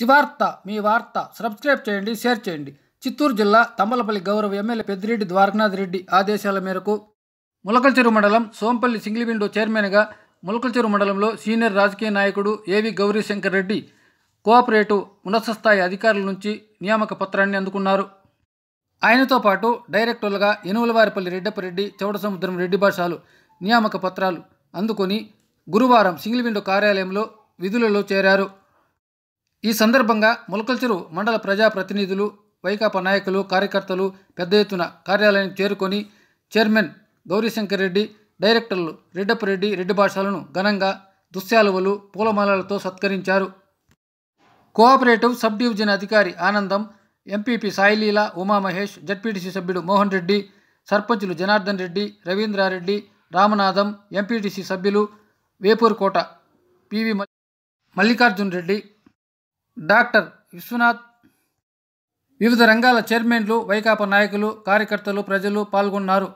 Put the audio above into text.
శివార్త మీ వార్త సబ్స్క్రైబ్ చేయండి షేర్ చేయండి చిత్తూరు జిల్లా తమ్మలపల్లి గౌరవ ఎమ్మెల్యే పెద్దిరెడ్డి ద్వారకనాథ్ రెడ్డి ఆదేశాల మేరకు ములకల్చెరు మండలం సోంపల్లి సింగిలివిండో చైర్మన్గా ములకల్చెరు మండలంలో సీనియర్ రాజకీయ నాయకుడు ఏవి గౌరీశంకర్ రెడ్డి కోఆపరేటివ్ ఉన్నత స్థాయి అధికారుల నుంచి నియామక పత్రాన్ని అందుకున్నారు ఆయనతో పాటు డైరెక్టర్లుగా ఇనుములవారిపల్లి రెడ్డపరెడ్డి చౌడసముద్రం రెడ్డి భాషాలు నియామక పత్రాలు అందుకొని గురువారం సింగిలివిండో కార్యాలయంలో విధులలో చేరారు ఈ సందర్భంగా ములకల్చెరు మండల ప్రజాప్రతినిధులు వైకాపా నాయకులు కార్యకర్తలు పెద్ద ఎత్తున కార్యాలయానికి చేరుకొని చైర్మన్ గౌరీశంకర్ రెడ్డి డైరెక్టర్లు రెడ్డప్పరెడ్డి రెడ్డి భాషలను ఘనంగా దుశ్యాలువలు పూలమాలలతో సత్కరించారు కోఆపరేటివ్ సబ్ డివిజన్ అధికారి ఆనందం ఎంపీపీ సాయిలీల ఉమామహేష్ జడ్పీటీసీ సభ్యుడు మోహన్ రెడ్డి సర్పంచులు జనార్దన్ రెడ్డి రవీంద్రారెడ్డి రామనాథం ఎంపీటీసీ సభ్యులు వేపూరుకోట పివి మల్లికార్జున్ రెడ్డి డాక్టర్ విశ్వనాథ్ వివిధ రంగాల చైర్మన్లు వైకాపా నాయకులు కార్యకర్తలు ప్రజలు పాల్గొన్నారు